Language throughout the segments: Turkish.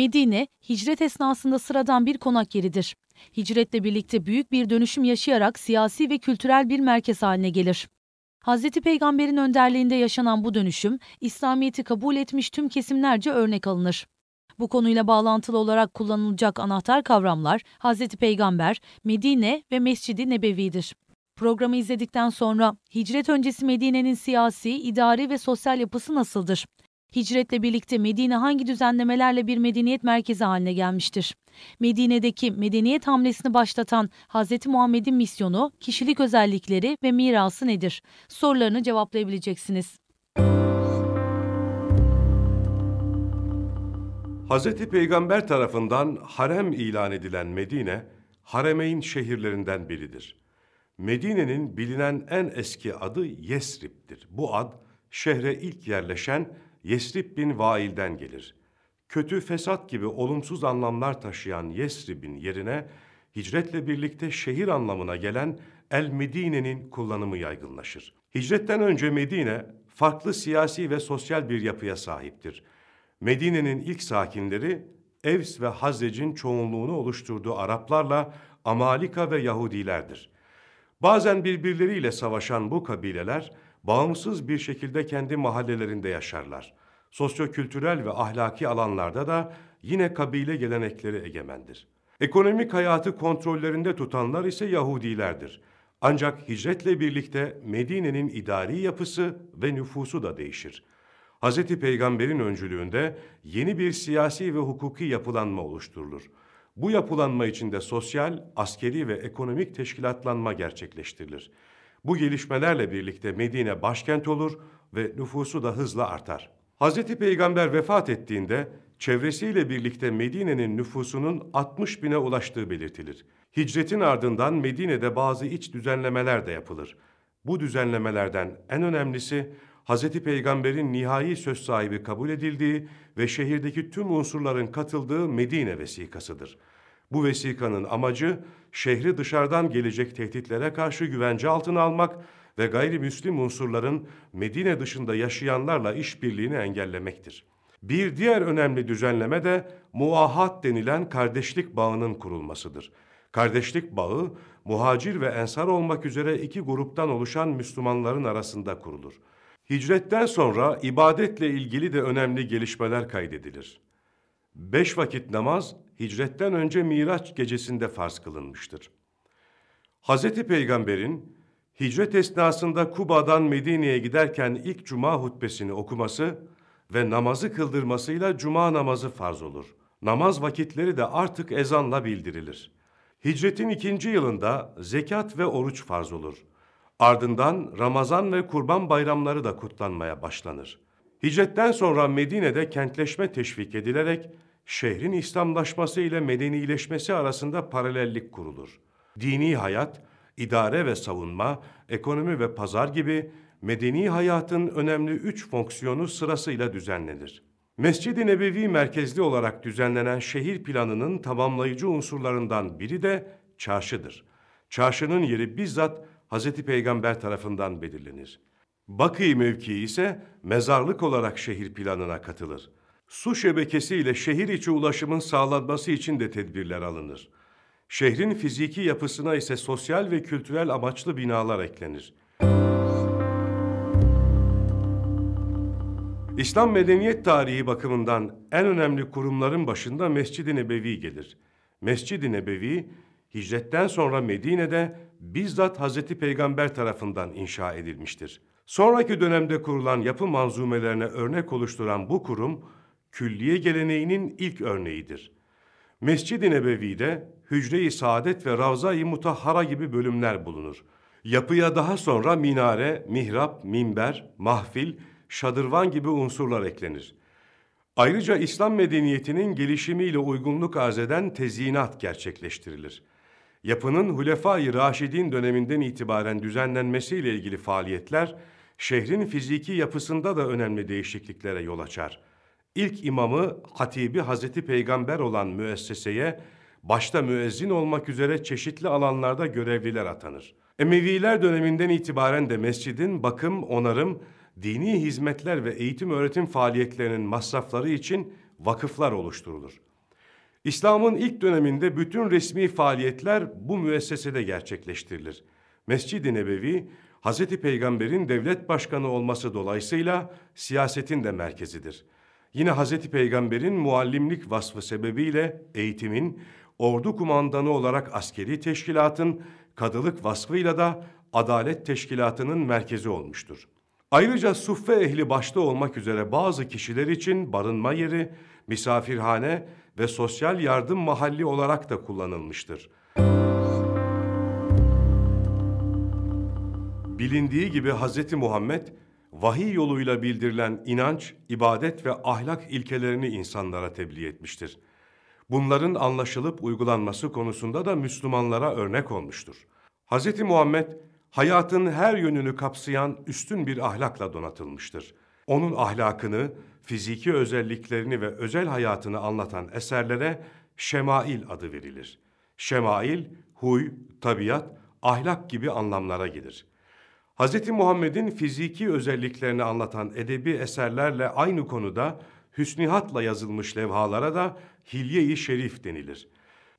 Medine, hicret esnasında sıradan bir konak yeridir. Hicretle birlikte büyük bir dönüşüm yaşayarak siyasi ve kültürel bir merkez haline gelir. Hz. Peygamber'in önderliğinde yaşanan bu dönüşüm, İslamiyet'i kabul etmiş tüm kesimlerce örnek alınır. Bu konuyla bağlantılı olarak kullanılacak anahtar kavramlar Hz. Peygamber, Medine ve Mescid-i Nebevi'dir. Programı izledikten sonra hicret öncesi Medine'nin siyasi, idari ve sosyal yapısı nasıldır? Hicretle birlikte Medine hangi düzenlemelerle bir medeniyet merkezi haline gelmiştir? Medine'deki medeniyet hamlesini başlatan Hz. Muhammed'in misyonu, kişilik özellikleri ve mirası nedir? Sorularını cevaplayabileceksiniz. Hz. Peygamber tarafından harem ilan edilen Medine, haremeyn şehirlerinden biridir. Medine'nin bilinen en eski adı Yesrib'dir. Bu ad şehre ilk yerleşen Yesrib bin Vail'den gelir. Kötü fesat gibi olumsuz anlamlar taşıyan Yesrib'in yerine hicretle birlikte şehir anlamına gelen El Medine'nin kullanımı yaygınlaşır. Hicretten önce Medine farklı siyasi ve sosyal bir yapıya sahiptir. Medine'nin ilk sakinleri Evs ve Hazrec'in çoğunluğunu oluşturduğu Araplarla Amalika ve Yahudilerdir. Bazen birbirleriyle savaşan bu kabileler bağımsız bir şekilde kendi mahallelerinde yaşarlar. Sosyokültürel ve ahlaki alanlarda da yine kabile gelenekleri egemendir. Ekonomik hayatı kontrollerinde tutanlar ise Yahudilerdir. Ancak hicretle birlikte Medine'nin idari yapısı ve nüfusu da değişir. Hz. Peygamber'in öncülüğünde yeni bir siyasi ve hukuki yapılanma oluşturulur. Bu yapılanma içinde sosyal, askeri ve ekonomik teşkilatlanma gerçekleştirilir. Bu gelişmelerle birlikte Medine başkent olur ve nüfusu da hızla artar. Hz. Peygamber vefat ettiğinde çevresiyle birlikte Medine'nin nüfusunun 60 bine ulaştığı belirtilir. Hicretin ardından Medine'de bazı iç düzenlemeler de yapılır. Bu düzenlemelerden en önemlisi Hz. Peygamber'in nihai söz sahibi kabul edildiği ve şehirdeki tüm unsurların katıldığı Medine vesikasıdır. Bu vesikanın amacı şehri dışarıdan gelecek tehditlere karşı güvence altına almak ve gayrimüslim unsurların Medine dışında yaşayanlarla işbirliğini engellemektir. Bir diğer önemli düzenleme de muahat denilen kardeşlik bağının kurulmasıdır. Kardeşlik bağı, muhacir ve ensar olmak üzere iki gruptan oluşan Müslümanların arasında kurulur. Hicretten sonra ibadetle ilgili de önemli gelişmeler kaydedilir. Beş vakit namaz hicretten önce Miraç gecesinde farz kılınmıştır. Hazreti Peygamber'in hicret esnasında Kuba'dan Medine'ye giderken ilk cuma hutbesini okuması ve namazı kıldırmasıyla cuma namazı farz olur. Namaz vakitleri de artık ezanla bildirilir. Hicretin ikinci yılında zekat ve oruç farz olur. Ardından Ramazan ve Kurban bayramları da kutlanmaya başlanır. Hicretten sonra Medine'de kentleşme teşvik edilerek şehrin İslamlaşması ile medenileşmesi arasında paralellik kurulur. Dini hayat, idare ve savunma, ekonomi ve pazar gibi medeni hayatın önemli üç fonksiyonu sırasıyla düzenlenir. Mescid-i Nebevi merkezli olarak düzenlenen şehir planının tamamlayıcı unsurlarından biri de çarşıdır. Çarşının yeri bizzat Hz. Peygamber tarafından belirlenir. Bakı mevkii ise mezarlık olarak şehir planına katılır. Su şebekesiyle şehir içi ulaşımın sağlanması için de tedbirler alınır. Şehrin fiziki yapısına ise sosyal ve kültürel amaçlı binalar eklenir. İslam medeniyet tarihi bakımından en önemli kurumların başında Mescid-i Nebevi gelir. Mescid-i Nebevi, hicretten sonra Medine'de bizzat Hz. Peygamber tarafından inşa edilmiştir. Sonraki dönemde kurulan yapı manzumelerine örnek oluşturan bu kurum, külliye geleneğinin ilk örneğidir. Mescid-i Nebevi'de Hücre-i Saadet ve Ravza-i Mutahhara gibi bölümler bulunur. Yapıya daha sonra minare, mihrap, minber, mahfil, şadırvan gibi unsurlar eklenir. Ayrıca İslam medeniyetinin gelişimiyle uygunluk arz eden tezyinat gerçekleştirilir. Yapının Hulefai Raşidin döneminden itibaren düzenlenmesiyle ilgili faaliyetler, şehrin fiziki yapısında da önemli değişikliklere yol açar.'' ilk imamı, hatibi Hazreti Peygamber olan müesseseye başta müezzin olmak üzere çeşitli alanlarda görevliler atanır. Emeviler döneminden itibaren de mescidin bakım, onarım, dini hizmetler ve eğitim öğretim faaliyetlerinin masrafları için vakıflar oluşturulur. İslam'ın ilk döneminde bütün resmi faaliyetler bu müessesede gerçekleştirilir. Mescid-i Nebevi, Hz. Peygamber'in devlet başkanı olması dolayısıyla siyasetin de merkezidir.'' Yine Hazreti Peygamber'in muallimlik vasfı sebebiyle eğitimin, ordu kumandanı olarak askeri teşkilatın, kadılık vasfıyla da adalet teşkilatının merkezi olmuştur. Ayrıca suffe ehli başta olmak üzere bazı kişiler için barınma yeri, misafirhane ve sosyal yardım mahalli olarak da kullanılmıştır. Bilindiği gibi Hz. Muhammed, vahiy yoluyla bildirilen inanç, ibadet ve ahlak ilkelerini insanlara tebliğ etmiştir. Bunların anlaşılıp uygulanması konusunda da Müslümanlara örnek olmuştur. Hz. Muhammed, hayatın her yönünü kapsayan üstün bir ahlakla donatılmıştır. Onun ahlakını, fiziki özelliklerini ve özel hayatını anlatan eserlere şemail adı verilir. Şemail, huy, tabiat, ahlak gibi anlamlara gelir. Hz. Muhammed'in fiziki özelliklerini anlatan edebi eserlerle aynı konuda hüsnihatla yazılmış levhalara da hilye-i şerif denilir.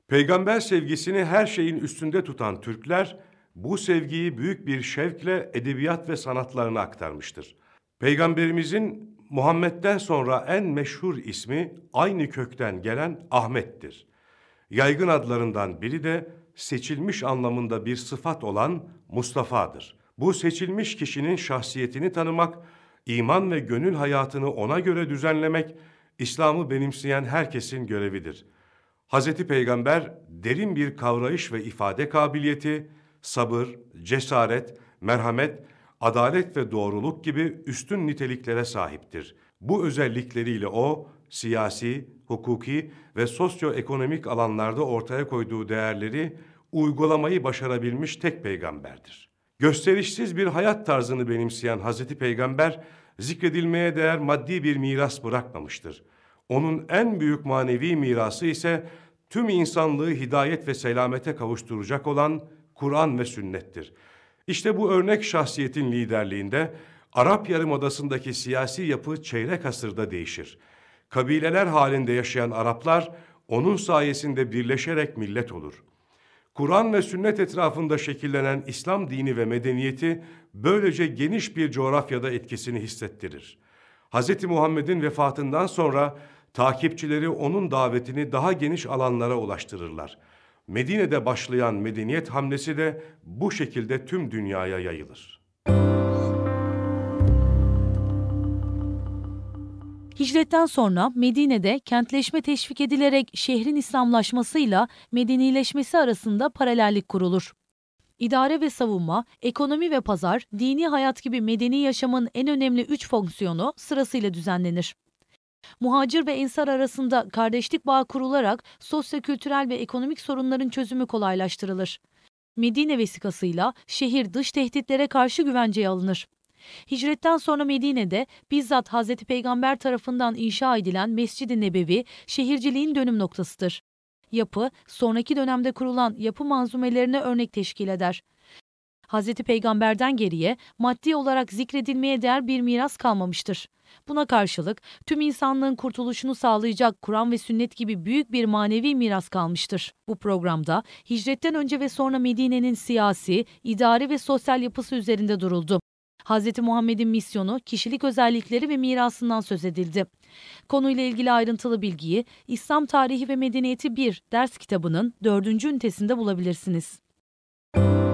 Peygamber sevgisini her şeyin üstünde tutan Türkler, bu sevgiyi büyük bir şevkle edebiyat ve sanatlarına aktarmıştır. Peygamberimizin Muhammed'den sonra en meşhur ismi aynı kökten gelen Ahmet'tir. Yaygın adlarından biri de seçilmiş anlamında bir sıfat olan Mustafa'dır. Bu seçilmiş kişinin şahsiyetini tanımak, iman ve gönül hayatını ona göre düzenlemek, İslam'ı benimseyen herkesin görevidir. Hz. Peygamber derin bir kavrayış ve ifade kabiliyeti, sabır, cesaret, merhamet, adalet ve doğruluk gibi üstün niteliklere sahiptir. Bu özellikleriyle o, siyasi, hukuki ve sosyoekonomik alanlarda ortaya koyduğu değerleri uygulamayı başarabilmiş tek peygamberdir gösterişsiz bir hayat tarzını benimseyen Hazreti Peygamber zikredilmeye değer maddi bir miras bırakmamıştır. Onun en büyük manevi mirası ise tüm insanlığı hidayet ve selamete kavuşturacak olan Kur'an ve sünnettir. İşte bu örnek şahsiyetin liderliğinde Arap Yarımadası'ndaki siyasi yapı çeyrek asırda değişir. Kabileler halinde yaşayan Araplar onun sayesinde birleşerek millet olur. Kur'an ve sünnet etrafında şekillenen İslam dini ve medeniyeti böylece geniş bir coğrafyada etkisini hissettirir. Hz. Muhammed'in vefatından sonra takipçileri onun davetini daha geniş alanlara ulaştırırlar. Medine'de başlayan medeniyet hamlesi de bu şekilde tüm dünyaya yayılır. Hicretten sonra Medine'de kentleşme teşvik edilerek şehrin İslamlaşmasıyla medenileşmesi arasında paralellik kurulur. İdare ve savunma, ekonomi ve pazar, dini hayat gibi medeni yaşamın en önemli üç fonksiyonu sırasıyla düzenlenir. Muhacir ve ensar arasında kardeşlik bağı kurularak sosyo-kültürel ve ekonomik sorunların çözümü kolaylaştırılır. Medine vesikasıyla şehir dış tehditlere karşı güvenceye alınır. Hicretten sonra Medine'de bizzat Hazreti Peygamber tarafından inşa edilen Mescid-i Nebevi şehirciliğin dönüm noktasıdır. Yapı, sonraki dönemde kurulan yapı manzumelerine örnek teşkil eder. Hz. Peygamber'den geriye maddi olarak zikredilmeye değer bir miras kalmamıştır. Buna karşılık tüm insanlığın kurtuluşunu sağlayacak Kur'an ve sünnet gibi büyük bir manevi miras kalmıştır. Bu programda hicretten önce ve sonra Medine'nin siyasi, idari ve sosyal yapısı üzerinde duruldu. Hz. Muhammed'in misyonu, kişilik özellikleri ve mirasından söz edildi. Konuyla ilgili ayrıntılı bilgiyi İslam Tarihi ve Medeniyeti 1 ders kitabının 4. ünitesinde bulabilirsiniz. Müzik